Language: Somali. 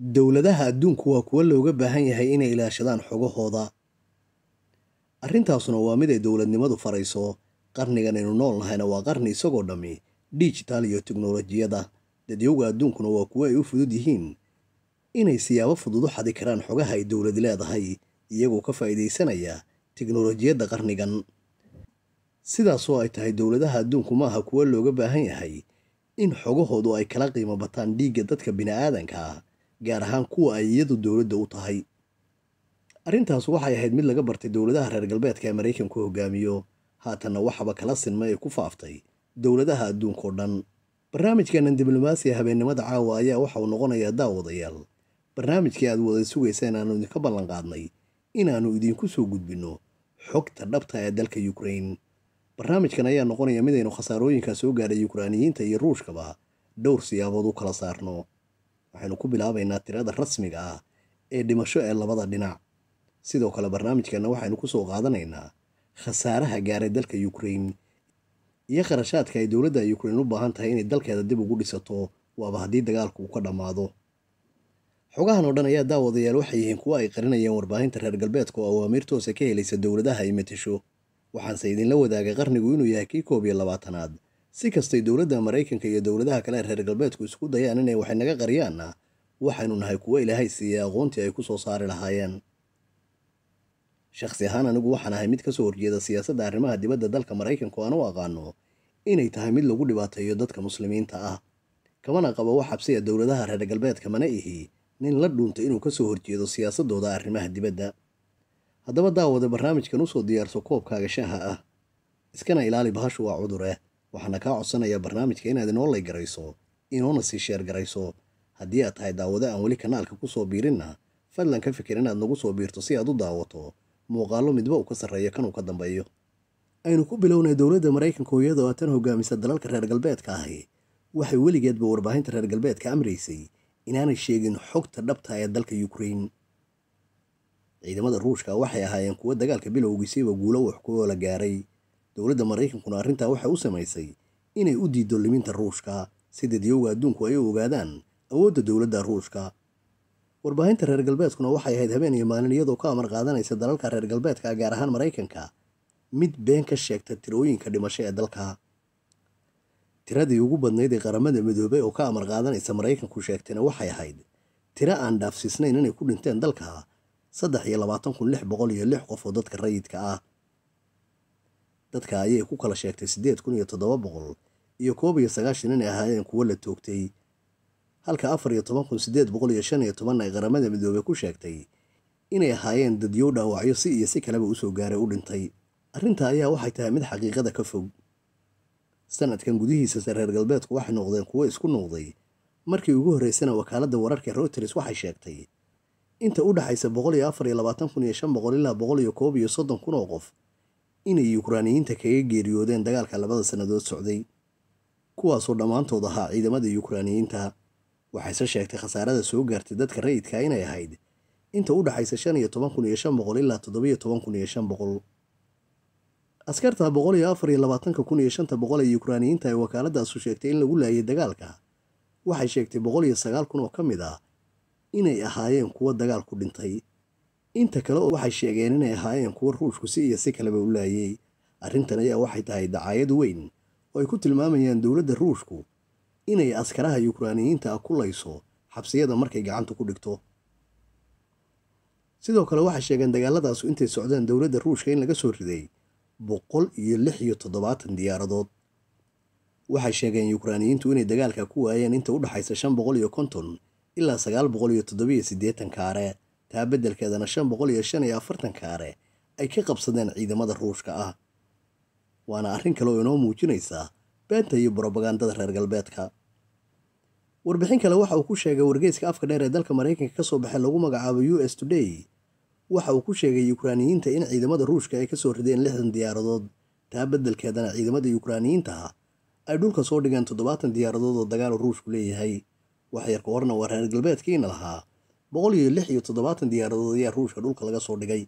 dowladaha adduunku waa kuwo looga baahan yahay inay ilaashadaan xogahooda arrintaasuna waa mid ay dowladnimadu farayso qarnigan aynu nool nahayna waa qarni isagoo dhammi dijitaal iyo tiknolojiyada dadyowga adduunkuna waa kuwo ay u fudud yihiin inay siyaabo fudud u xadi karaan xogaha ay dowlad leedahay iyagoo ka faa'iidaysanaya tiknolojiyadda qarnigan sidaasoo ay tahay dowladaha adduunku maaha kuwo looga baahan yahay in xogahoodu ay kala qiimo bataan dhiigga dadka bini aadanka ah gaar ahaan kuwa ay iyadu dowladda u tahay arrintaas waxay ahayd mid laga bartay dowladaha reer galbeedka ee maraykanku hogaamiyo haatanna waxaba kala sinma ee ku faaftay dowladaha adduunkaoo dhan barnaamijkeenan diblomaasiya habeennimada caawa ayaa waxa uu noqonayaa daawadayaal barnaamijkii aad waday sugayseen aanu idinka ballanqaadnay qaadnay inaannu idinku soo gudbinno xogta dhabta ee dalka yukrain barnaamijkan ayaa noqonaya mid aynu khasaarooyinkaa soo gaaray yukraaniyiinta iyo ruushkaba dhowr siyaabood u kala saarno waxaynu ku bilaabaynaa tirada rasmiga ah ee dhimasho ee labada dhinac sidoo kale barnaamijkeenna waxaynu ku soo qaadanaynaa khasaaraha gaaray dalka ukrain iyo kharashaadka ay dowladda ukrain u baahan tahay inay dalkeeda dib ugu dhisato waaba haddii dagaalku uu ka dhammaado xogahan oo dhan ayaa daawadayaal waxay yihiin kuwo ay qarinayeen warbaahinta reer galbeedka oo awaamiir toose ka helaysa dowladaha ay matasho waxaanse idinla wadaagay qarnigu inuu yahay kii koob iyo labaatanaad si kastay dowladda maraykanka iyo dowladaha kale reer galbeedku isku dayaan inay wax naga qariyaan waxaynu nahay kuwo ilaahay siiyey aqoontii ay ku soo saari lahaayeen shakhsi ahaan anigu waxaan ahay mid ka soo horjeeda siyaasadda arrimaha dibadda dalka maraykanku aan u aqaano inay tahay mid lagu dhibaateeyo dadka muslimiinta ah kamana qabo wax xabsiya dowladaha reer galbeedka mana ihi nin la dhuunta inuu ka soo horjeedo siyaasadooda arrimaha dibadda haddaba daawada barnaamijkan usoo diyaarso koobkaaga shaaha ah iskana ilaali bahashu waa cudure eh? waxaana kaa codsanayaa barnaamijka inaad inoo laygarayso inoona sii sheer garayso haddii aad tahay daawado aan weli kanaalka ku soo biirinna fadlan ka fikir inaad nagu soo biirto si aad u daawato muuqaallo midba uu ka sarreeyo kan uu ka dambeeyo aynu ku bilownay dowladda maraykanka iyadoo a tan hogaamisa dalalka reer galbeedka ahi waxay weligeedba warbaahinta reer galbeedka amraysay inaanay sheegin xogta dhabta ah ee dalka yukrein ciidamada ruushka waxay ahaayeen kuwo dagaalka bilowgiisiiba guulo wax ku oola gaaray dowladda maraykankuna arrintaa waxay u samaysay inay u diiddo liminta ruushka sida diyowga adduunku ay u ogaadaan awoodda dowladda ruushka warbaahinta reer galbeedkuna waxay ahayd habeen iyo maalin iyadoo ka amar qaadanaysa dalalka reer galbeedka gaar ahaan maraykanka mid been ka sheegta tirooyinka dhimasho ee dalka tiradii ugu badnayd ee qaramada midoobay oo ka amar qaadanaysa maraykanku sheegtayna waxay ahayd tiro aan dhaafsiisnayn inay ku dhinteen dalka saddex iyo labaatan kun lix boqol iyo lix qof oo dadka rayidka ah dadka ayay ku kala sheegtay siddeed kun iyo toddoba boqol iyo koob iyo sagaashan inay ahaayeen kuwo la toogtay halka afar iyo toban kun siddeed boqol iyo shan iyo toban ay qaramada midoobay ku sheegtay inay ahaayeen dadyow dhaawacyo si iyo si kaleba usoo gaaray u dhintay arrinta ayaa waxay tahay mid xaqiiqada ka fog sanadkan gudihiisase reer galbeedku waxay noqdeen kuwo isku noqday markii ugu horreysana wakaaladda wararka reuters waxay sheegtay inta u dhexaysa boqol iyo afar iyo labaatan kun iyo shan boqol ilaa boqol iyo koob iyo soddon kun oo qof inay yukraaniyiinta kaga geeriyoodeen dagaalka labada sannadood socday kuwaasoo dhammaantood ahaa ciidamada yukraaniyiinta waxayse sheegtay khasaarada soo gaartay dadka rayidka inay ahayd inta u dhaxaysa shan iyo toban kun iyo shan boqol ilaa toddobiyo toban kun iyo shan boqol askarta boqol iyo afar iyo labaatanka kun iyo shanta boqol ee yukraaniyiinta ee wakaaladaasu sheegtay in lagu laayay dagaalka waxay sheegtay boqol iyo sagaal kun oo ka mid ah inay ahaayeen kuwo dagaalku dhintay inta kale oo waxay sheegeen inay ahaayeen kuwo ruushku si iyo si kaleba u laayey arrintan ayaa waxay tahay dacaayad weyn oo ay ku tilmaamayaan dowladda ruushku inay askaraha yukraaniyiinta ku layso xabsiyada markay gacanta ku dhigto sidoo kale waxay sheegeen dagaaladaasu intay socdaan dowladda ruushka in laga soo riday boqol iyo lix iyo toddobaatan diyaaradood waxay sheegeen yukraaniyiintu inay dagaalka ku waayeen inta u dhexaysa shan boqol iyo konton ilaa sagaal boqol iyo toddobiyo siddeetan kaare taa beddelkeedana shan boqol iyo shan iyo afartan kaare ay ka qabsadeen ciidamada ruushka ah waana arrin kale oo inoo muujinaysaa beenta iyo brobagandada reer galbeedka warbixin kale waxa uu ku sheegay wargeyska afka dheer ee dalka maraykanka kasoo baxay lagu magacaabo u s today waxa uu ku sheegay yukraaniyiinta in ciidamada ruushka ay kasoo rideen lixdan diyaaradood taa beddelkeedana ciidamada yukraaniyiintaha ay dhulka soo dhigeen toddobaatan diyaaradood oo dagaal ruushku leeyahay wax yarka horna waa reer galbeedkiina lahaa boqol iyo lix iyo toddobaatan diyaaradood ayaa ruushka dhulka laga soo dhigay